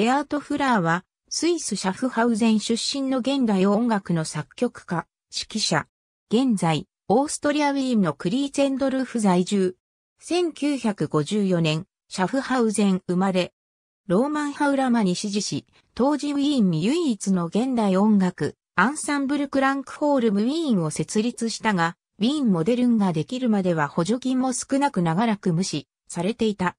ベアート・フラーは、スイス・シャフハウゼン出身の現代音楽の作曲家、指揮者。現在、オーストリア・ウィーンのクリーツェンドルフ在住。1954年、シャフハウゼン生まれ。ローマンハウラマに支持し、当時ウィーンに唯一の現代音楽、アンサンブルクランクホールムウィーンを設立したが、ウィーンモデルンができるまでは補助金も少なく長らく無視されていた。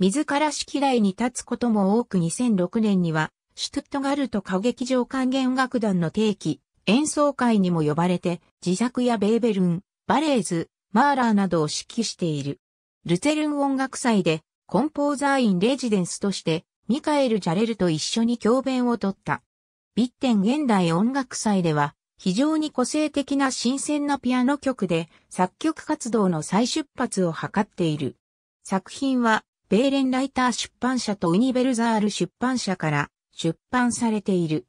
自ら指揮台に立つことも多く2006年には、シュトゥットガルト歌劇場管弦楽団の定期、演奏会にも呼ばれて、自作やベーベルン、バレーズ、マーラーなどを指揮している。ルツェルン音楽祭で、コンポーザーインレジデンスとして、ミカエル・ジャレルと一緒に教鞭を取った。ビッテン現代音楽祭では、非常に個性的な新鮮なピアノ曲で作曲活動の再出発を図っている。作品はベーレンライター出版社とウニベルザール出版社から出版されている。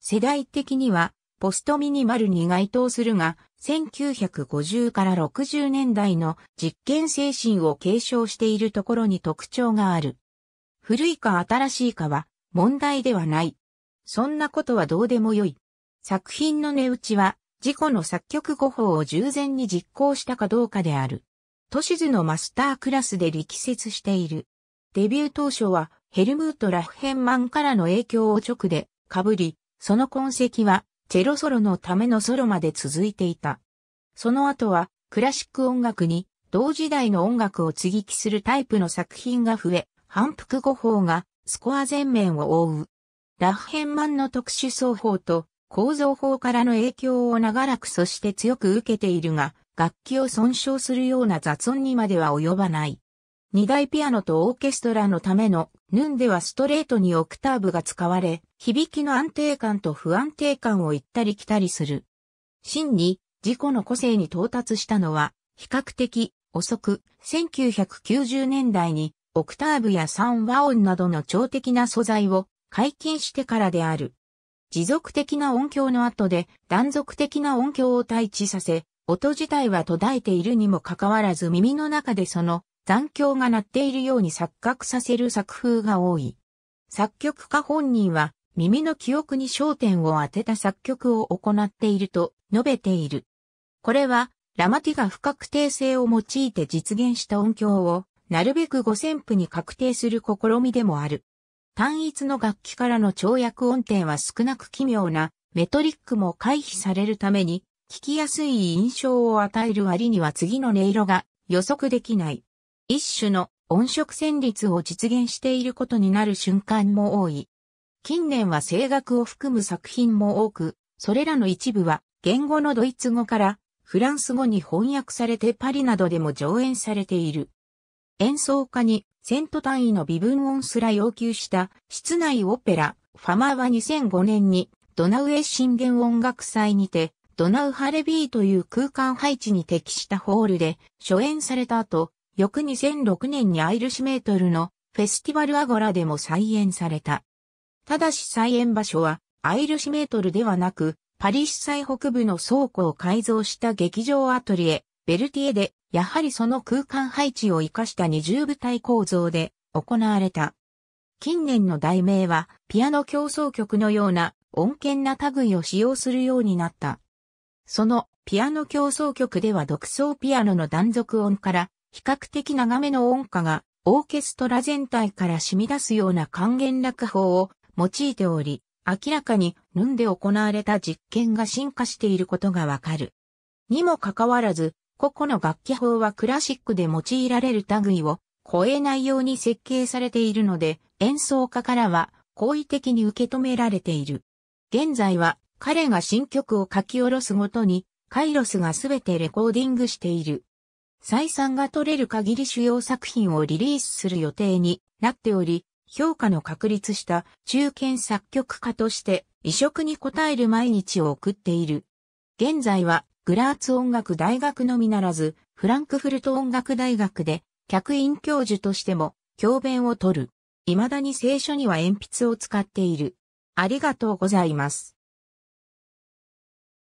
世代的には、ポストミニマルに該当するが、1950から60年代の実験精神を継承しているところに特徴がある。古いか新しいかは問題ではない。そんなことはどうでもよい。作品の値打ちは、自己の作曲語法を従前に実行したかどうかである。都市図のマスタークラスで力説している。デビュー当初はヘルムート・ラフヘンマンからの影響を直で被り、その痕跡はチェロソロのためのソロまで続いていた。その後はクラシック音楽に同時代の音楽を継ぎ木するタイプの作品が増え、反復語法がスコア全面を覆う。ラフヘンマンの特殊奏法と構造法からの影響を長らくそして強く受けているが、楽器を損傷するような雑音にまでは及ばない。二大ピアノとオーケストラのためのヌンではストレートにオクターブが使われ、響きの安定感と不安定感を行ったり来たりする。真に自己の個性に到達したのは比較的遅く1990年代にオクターブや三和音などの超的な素材を解禁してからである。持続的な音響の後で断続的な音響を対地させ、音自体は途絶えているにもかかわらず耳の中でその残響が鳴っているように錯覚させる作風が多い。作曲家本人は耳の記憶に焦点を当てた作曲を行っていると述べている。これはラマティが不確定性を用いて実現した音響をなるべく五線譜に確定する試みでもある。単一の楽器からの跳躍音程は少なく奇妙なメトリックも回避されるために聞きやすい印象を与える割には次の音色が予測できない。一種の音色旋律を実現していることになる瞬間も多い。近年は声楽を含む作品も多く、それらの一部は言語のドイツ語からフランス語に翻訳されてパリなどでも上演されている。演奏家にセント単位の微分音すら要求した室内オペラファマーは2005年にドナウエシン音楽祭にてドナウハレビーという空間配置に適したホールで初演された後、翌2006年にアイルシメートルのフェスティバルアゴラでも再演された。ただし再演場所はアイルシメートルではなく、パリ市最北部の倉庫を改造した劇場アトリエ、ベルティエで、やはりその空間配置を活かした二重舞台構造で行われた。近年の題名は、ピアノ競争曲のような、穏健な類を使用するようになった。そのピアノ競争曲では独奏ピアノの断続音から比較的長めの音歌がオーケストラ全体から染み出すような還元楽法を用いており、明らかにヌンで行われた実験が進化していることがわかる。にもかかわらず、個々の楽器法はクラシックで用いられる類を超えないように設計されているので、演奏家からは好意的に受け止められている。現在は彼が新曲を書き下ろすごとに、カイロスがすべてレコーディングしている。採算が取れる限り主要作品をリリースする予定になっており、評価の確立した中堅作曲家として移植に応える毎日を送っている。現在はグラーツ音楽大学のみならず、フランクフルト音楽大学で客員教授としても教鞭を取る。未だに聖書には鉛筆を使っている。ありがとうございます。